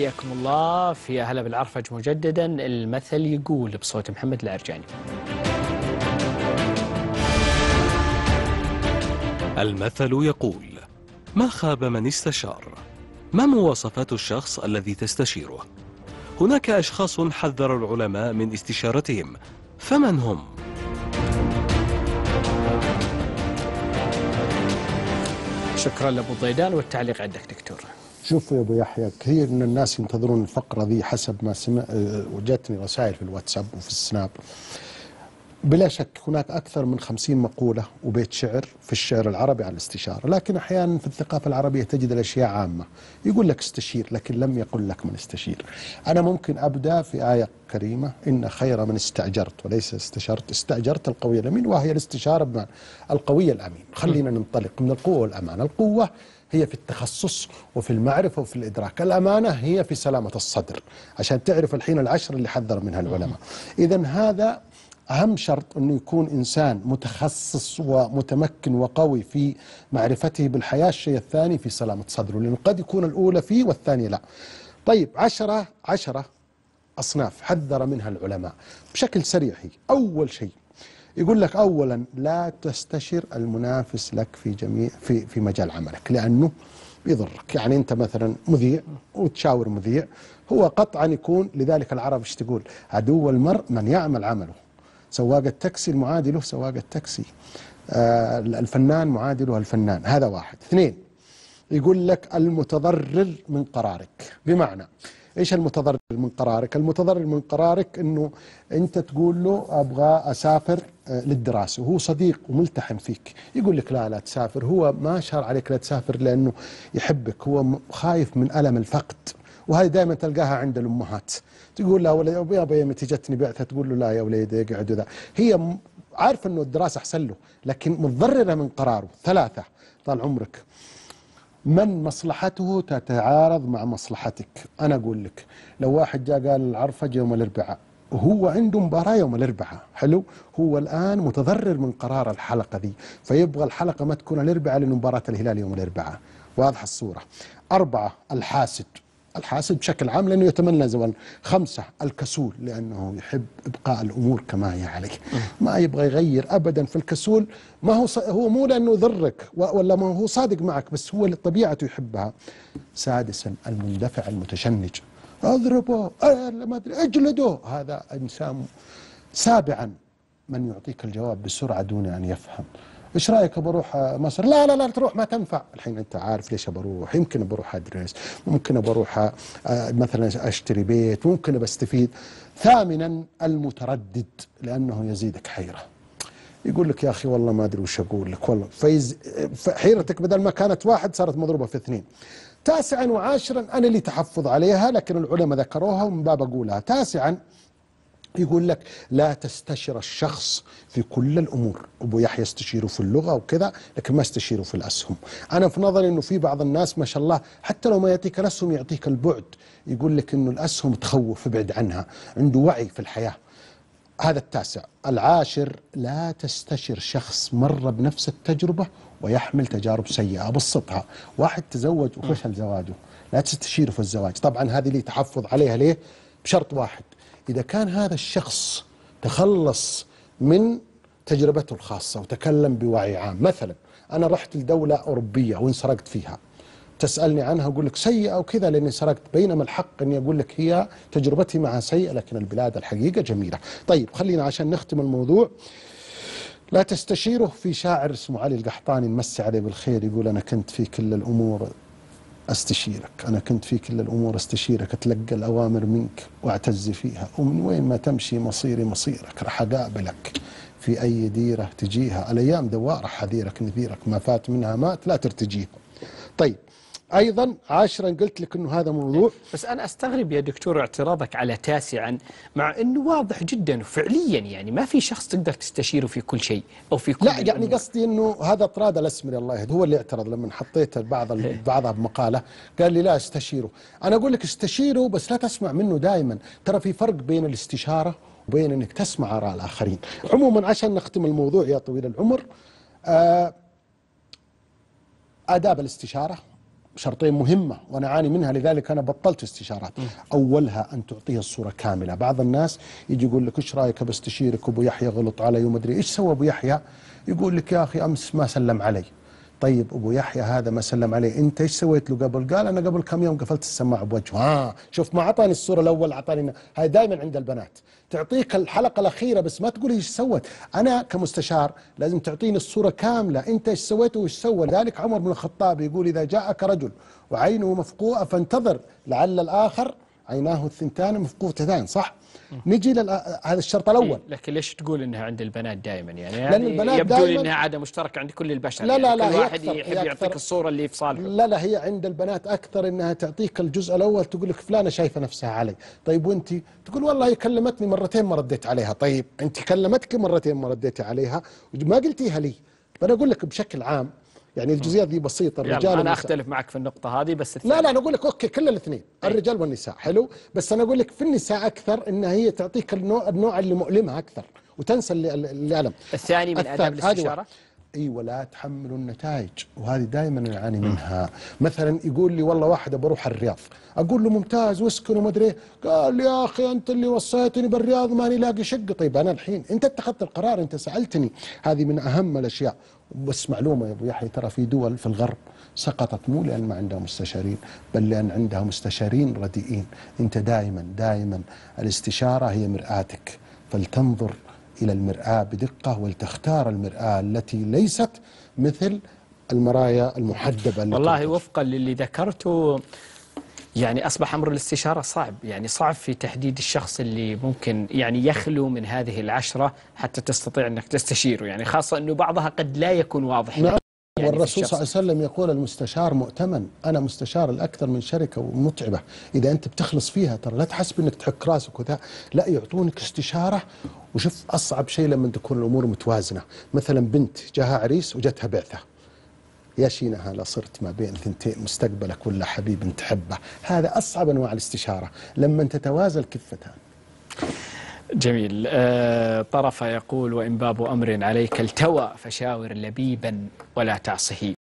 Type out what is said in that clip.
حياكم الله في أهلا بالعرفج مجددا المثل يقول بصوت محمد العرجاني المثل يقول ما خاب من استشار ما مواصفات الشخص الذي تستشيره هناك أشخاص حذر العلماء من استشارتهم فمن هم؟ شكرا لأبو ضيدان والتعليق عندك دكتور شوف يا ابو يحيى كثير من الناس ينتظرون الفقره ذي حسب ما سمع وجتني رسائل في الواتساب وفي السناب بلا شك هناك أكثر من خمسين مقولة وبيت شعر في الشعر العربي على الاستشارة لكن أحيانا في الثقافة العربية تجد الأشياء عامة يقول لك استشير لكن لم يقل لك من استشير أنا ممكن أبدأ في آية كريمة إن خير من استأجرت وليس استشرت استأجرت القوي الأمين وهي الاستشارة بمعنى القوي الأمين خلينا ننطلق من القوة والامانه القوة هي في التخصص وفي المعرفة وفي الإدراك الأمانة هي في سلامة الصدر عشان تعرف الحين العشر اللي حذر منها العلماء إذا هذا أهم شرط أنه يكون إنسان متخصص ومتمكن وقوي في معرفته بالحياة الشيء الثاني في سلامة صدره لأنه قد يكون الأولى فيه والثانية لا طيب عشرة عشرة أصناف حذر منها العلماء بشكل سريع هي أول شيء يقول لك اولا لا تستشر المنافس لك في جميع في في مجال عملك لانه بيضرك يعني انت مثلا مذيع وتشاور مذيع هو قطعا يكون لذلك العرب ايش تقول عدو المرء من يعمل عمله سواق التاكسي له سواق التاكسي آه الفنان معادله الفنان هذا واحد اثنين يقول لك المتضرر من قرارك بمعنى ايش المتضرر من قرارك؟ المتضرر من قرارك انه انت تقول له ابغى اسافر آه، للدراسه وهو صديق وملتحم فيك يقول لك لا لا تسافر هو ما شار عليك لا تسافر لانه يحبك هو خايف من الم الفقد وهذه دائما تلقاها عند الامهات تقول لا ولدي يا ابوي متى جتني بعثه تقول له لا يا وليدي اقعد وذا هي عارفه انه الدراسه احسن له لكن متضرره من قراره ثلاثه طال عمرك من مصلحته تتعارض مع مصلحتك أنا أقول لك لو واحد جاء قال العرفج يوم الأربعاء وهو عنده مباراة يوم الأربعاء حلو هو الآن متضرر من قرار الحلقة ذي فيبغى الحلقة ما تكون الأربعاء لأن مباراة الهلال يوم الأربعاء واضحة الصورة أربعة الحاسد الحاسد بشكل عام لأنه يتمنى زوال خمسة الكسول لأنه يحب إبقاء الأمور كما هي عليه ما يبغى يغير أبدا في الكسول ما هو هو مو لأنه يضرك ولا ما هو صادق معك بس هو لطبيعته يحبها سادسا المندفع المتشنج اضربه آه، ما ادري اجلده هذا انسان سابعا من يعطيك الجواب بسرعه دون ان يفهم ايش رايك بروح آه، مصر لا لا لا تروح ما تنفع الحين انت عارف ليش بروح يمكن بروح ادرس ممكن بروح آه، مثلا اشتري بيت ممكن بستفيد ثامنا المتردد لانه يزيدك حيره يقول لك يا اخي والله ما ادري وش اقول لك والله فيز حيرتك بدل ما كانت واحد صارت مضروبه في اثنين تاسعا وعاشرا انا اللي تحفظ عليها لكن العلماء ذكروها ومن باب اقولها تاسعا يقول لك لا تستشر الشخص في كل الامور ابو يحيى استشيره في اللغه وكذا لكن ما استشيره في الاسهم انا في نظري انه في بعض الناس ما شاء الله حتى لو ما يعطيك الاسهم يعطيك البعد يقول لك انه الاسهم تخوف ابعد عنها عنده وعي في الحياه هذا التاسع العاشر لا تستشر شخص مر بنفس التجربة ويحمل تجارب سيئة أبسطها واحد تزوج وفشل زواجه لا تستشيره في الزواج طبعا هذه لي تحفظ عليها ليه بشرط واحد إذا كان هذا الشخص تخلص من تجربته الخاصة وتكلم بوعي عام مثلا أنا رحت لدولة أوروبية وانسرقت فيها تسألني عنها أقول لك سيئة وكذا لأني سرقت بينما الحق أني أقول لك هي تجربتي معها سيئة لكن البلاد الحقيقة جميلة طيب خلينا عشان نختم الموضوع لا تستشيره في شاعر اسمه علي القحطاني نمسي عليه بالخير يقول أنا كنت في كل الأمور استشيرك انا كنت في كل الامور استشيرك اتلقى الاوامر منك واعتز فيها ومن وين ما تمشي مصيري مصيرك راح اقابلك في اي ديره تجيها الايام دواره حذيرك نذيرك ما فات منها مات لا ترتجيها طيب ايضا عاشرا قلت لك انه هذا موضوع إيه، بس انا استغرب يا دكتور اعتراضك على تاسعا مع انه واضح جدا فعليا يعني ما في شخص تقدر تستشيره في كل شيء او في كل لا يعني الأمور. قصدي انه هذا طراد الاسمري الله يهد هو اللي اعترض لما حطيت بعض إيه. بعضها بمقاله قال لي لا استشيره انا اقول لك استشيره بس لا تسمع منه دائما ترى في فرق بين الاستشاره وبين انك تسمع اراء الاخرين عموما عشان نختم الموضوع يا طويل العمر آه آداب الاستشاره شرطين مهمة وأنا أعاني منها لذلك أنا بطلت استشارات أولها أن تعطيه الصورة كاملة بعض الناس يجي يقول لك إيش رأيك بستشيرك أبو يحيى غلط علي ومدري إيش سوى أبو يحيى يقول لك يا أخي أمس ما سلم علي طيب ابو يحيى هذا ما سلم عليه انت ايش سويت له قبل قال انا قبل كم يوم قفلت السماعه بوجهه ها شوف ما اعطاني الصوره الاول اعطاني هاي دائما عند البنات تعطيك الحلقه الاخيره بس ما تقول ايش سوت انا كمستشار لازم تعطيني الصوره كامله انت ايش سويت وايش سوى لذلك عمر بن الخطاب يقول اذا جاءك رجل وعينه مفقوءه فانتظر لعل الاخر عيناه الثنتان مفقوتتان صح؟ نجي هذا الشرط الاول لكن ليش تقول انها عند البنات دائما يعني, يعني لان البنات يبدو لي انها عاده مشتركه عند كل البشر لا لا يعني لا كل لا واحد يحب يعطيك الصوره اللي في صالحه لا لا هي عند البنات اكثر انها تعطيك الجزء الاول تقول لك فلانه شايفه نفسها علي طيب وانت تقول والله هي كلمتني مرتين ما رديت عليها طيب انت كلمتك مرتين ما رديتي عليها ما قلتيها لي فانا اقول لك بشكل عام يعني الجزئيات دي بسيطه الرجال يعني انا اختلف معك في النقطه هذه بس الثانية. لا لا انا اقول لك اوكي كل الاثنين إيه. الرجال والنساء حلو بس انا اقول لك في النساء اكثر انها هي تعطيك النوع, النوع اللي مؤلمها اكثر وتنسى الالم الثاني من اداب الاستشاره اي ولا تحملوا النتائج وهذه دائما نعاني منها مثلا يقول لي والله واحد بروح الرياض اقول له ممتاز واسكن وما ادري إيه. قال يا اخي انت اللي وصيتني بالرياض ماني لاقي شقه طيب انا الحين انت اتخذت القرار انت سالتني هذه من اهم الاشياء بس معلومه يا ابو يحيى ترى في دول في الغرب سقطت مو لان ما عندها مستشارين بل لان عندها مستشارين رديئين انت دائما دائما الاستشاره هي مرآتك فلتنظر إلى المرآة بدقة ولتختار المرآة التي ليست مثل المرايا المحدبة والله وفقا للي ذكرته يعني أصبح أمر الاستشارة صعب يعني صعب في تحديد الشخص اللي ممكن يعني يخلو من هذه العشرة حتى تستطيع أنك تستشيره يعني خاصة أنه بعضها قد لا يكون واضح نعم يعني والرسول صلى الله عليه وسلم يقول المستشار مؤتمن أنا مستشار الأكثر من شركة ومتعبة إذا أنت بتخلص فيها ترى لا تحسب أنك تحك راسك وذا لا يعطونك استشارة وشوف أصعب شيء لما تكون الأمور متوازنة مثلا بنت جاها عريس وجتها بعثة يا شينها لصرت ما بين ثنتين مستقبلك ولا حبيب تحبه هذا أصعب أنواع الاستشارة لما تتوازى الكفتان جميل آه، طرف يقول وإن باب أمر عليك التوى فشاور لبيبا ولا تعصه